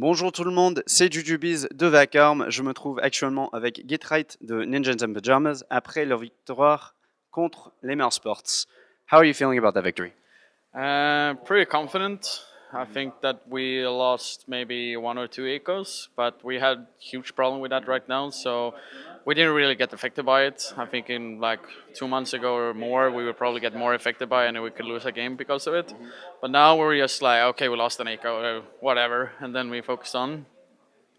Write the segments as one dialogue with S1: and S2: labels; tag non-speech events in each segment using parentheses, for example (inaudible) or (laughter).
S1: Bonjour tout le monde, c'est Jujubiz de Vacarme. Je me trouve actuellement avec Get de Ninjas and Pajamas après leur victoire contre les Mars Sports. How are you feeling about that victory?
S2: Uh, pretty confident. I think that we lost maybe one or two echoes, but we had huge problem with that right now. So we didn't really get affected by it. I think in like two months ago or more, we would probably get more affected by it and we could lose a game because of it. Mm-hmm. But now we're just like, okay, we lost an eco, uh, whatever, and then we focused on.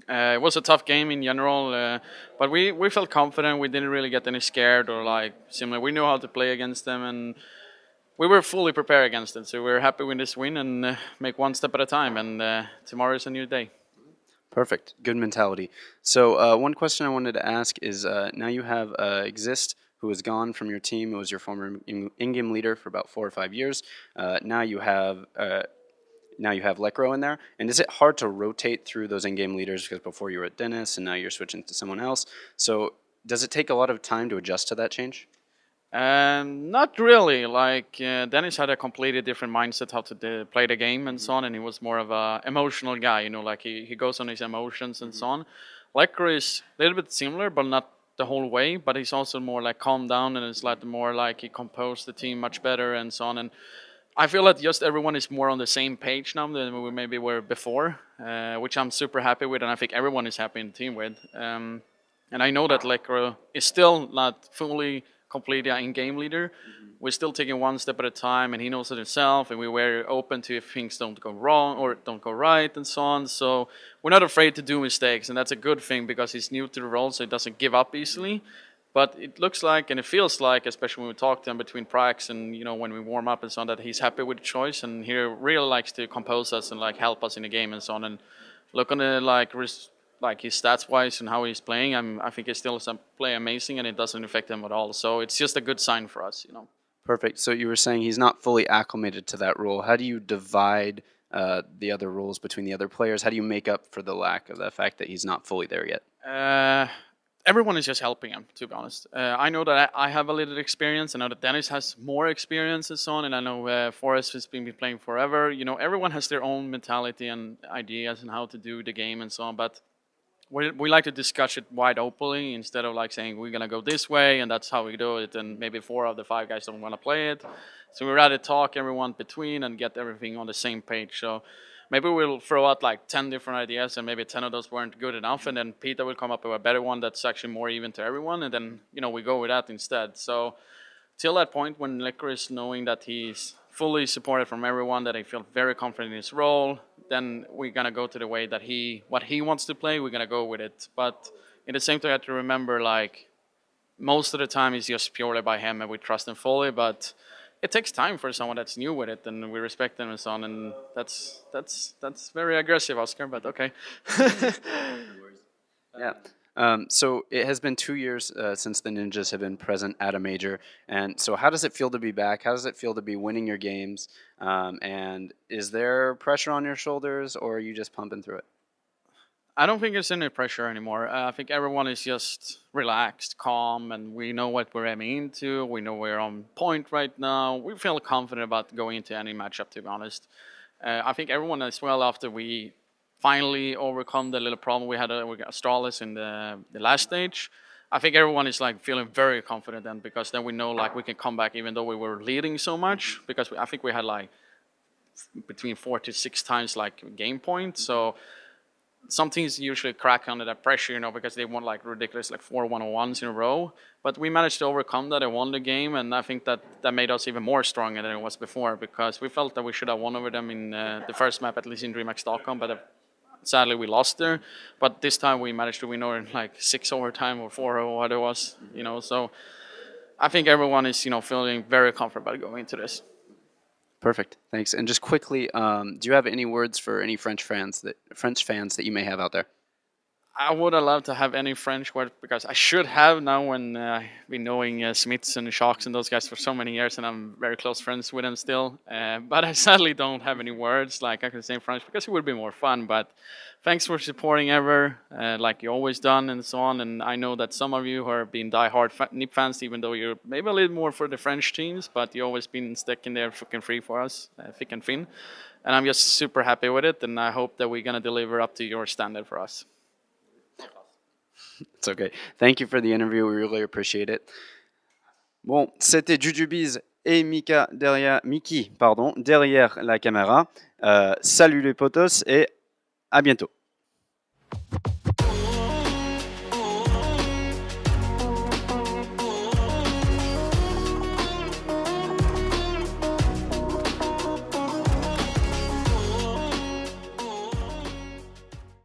S2: Uh, it was a tough game in general, uh, but we, we felt confident. We didn't really get any scared or like similar. We knew how to play against them and we were fully prepared against them. So we are happy with this win and uh, make one step at a time. And uh, tomorrow is a new day.
S1: Perfect. Good mentality. So uh, one question I wanted to ask is uh, now you have uh, Exist, who is gone from your team, who was your former in-game leader for about four or five years. Uh, now you have uh, now you have Lecro in there. And is it hard to rotate through those in-game leaders because before you were at Dennis and now you're switching to someone else? So does it take a lot of time to adjust to that change?
S2: Um, not really. Like uh, Dennis had a completely different mindset how to de- play the game and mm-hmm. so on, and he was more of a emotional guy. You know, like he, he goes on his emotions and mm-hmm. so on. Lecker is a little bit similar, but not the whole way. But he's also more like calm down, and it's like mm-hmm. more like he composed the team much better and so on. And I feel that just everyone is more on the same page now than we maybe were before, uh, which I'm super happy with, and I think everyone is happy in the team with. Um, and I know that Lecker is still not fully completely in game leader. Mm-hmm. We're still taking one step at a time, and he knows it himself. And we're very open to if things don't go wrong or don't go right, and so on. So we're not afraid to do mistakes, and that's a good thing because he's new to the role, so he doesn't give up easily. Mm-hmm. But it looks like, and it feels like, especially when we talk to him between pracs and you know when we warm up and so on, that he's happy with the choice, and he really likes to compose us and like help us in the game and so on. And look on the like. Res- like his stats wise and how he's playing, I'm, I think he still play amazing and it doesn't affect him at all. So it's just a good sign for us, you know.
S1: Perfect. So you were saying he's not fully acclimated to that role. How do you divide uh, the other roles between the other players? How do you make up for the lack of the fact that he's not fully there yet?
S2: Uh, everyone is just helping him, to be honest. Uh, I know that I, I, have a little experience. I know that Dennis has more experience and so on. And I know uh, Forrest has been playing forever. You know, everyone has their own mentality and ideas and how to do the game and so on. But we we like to discuss it wide openly instead of like saying we're gonna go this way and that's how we do it, and maybe four of the five guys don't want to play it. So we rather talk everyone between and get everything on the same page. So maybe we'll throw out like 10 different ideas and maybe 10 of those weren't good enough and then peter will come up with a better one that's actually more even to everyone and then you know we go with that instead so till that point when liquor knowing that he's fully supported from everyone that I feel very confident in his role. Then we're gonna go to the way that he what he wants to play. We're gonna go with it. But in the same time, I have to remember like most of the time it's just purely by him, and we trust him fully. But it takes time for someone that's new with it, and we respect them and so on. And that's that's that's very aggressive, Oscar. But okay. (laughs) yeah.
S1: Um, so it has been two years uh, since the Ninjas have been present at a major, and so how does it feel to be back? How does it feel to be winning your games? Um, and is there pressure on your shoulders, or are you just
S2: pumping through it? I don't think there's any pressure anymore. Uh, I think everyone is just relaxed, calm, and we know what we're aiming into. We know we're on point right now. We feel confident about going into any matchup, to be honest. Uh, I think everyone as well after we finally overcome the little problem we had uh, with Astralis in the, the last stage. I think everyone is like feeling very confident then because then we know like we can come back even though we were leading so much because we, I think we had like between four to six times like game point. So some teams usually crack under that pressure, you know, because they won like ridiculous like four one on ones in a row. But we managed to overcome that and won the game, and I think that that made us even more stronger than it was before because we felt that we should have won over them in uh, the first map, at least in DreamHack Stockholm, but uh, sadly we lost there. But this time we managed to win over in like six overtime or four or what it was, you know. So I think everyone is, you know, feeling very comfortable going into this.
S1: Perfect. Thanks. And just quickly, um, do you have any words for any French fans that French fans that you may have out there?
S2: I would have loved to have any French word because I should have now when uh, I've been knowing uh, Smiths and Sharks and those guys for so many years and I'm very close friends with them still. Uh, but I (laughs) sadly don't have any words like I can say in French because it would be more fun. But thanks for supporting ever uh, like you always done and so on. And I know that some of you are being diehard fa- Nip fans, even though you're maybe a little more for the French teams, but you always been sticking there fucking free for us, uh, thick and thin. And I'm just super happy with it. And I hope that we're going to deliver up to your standard for us.
S1: It's okay. Thank you for the interview. We really appreciate it. Bon, c'était Jujubiz et Mika derrière, Mickey pardon, derrière la caméra. Euh, salut les potos et à bientôt.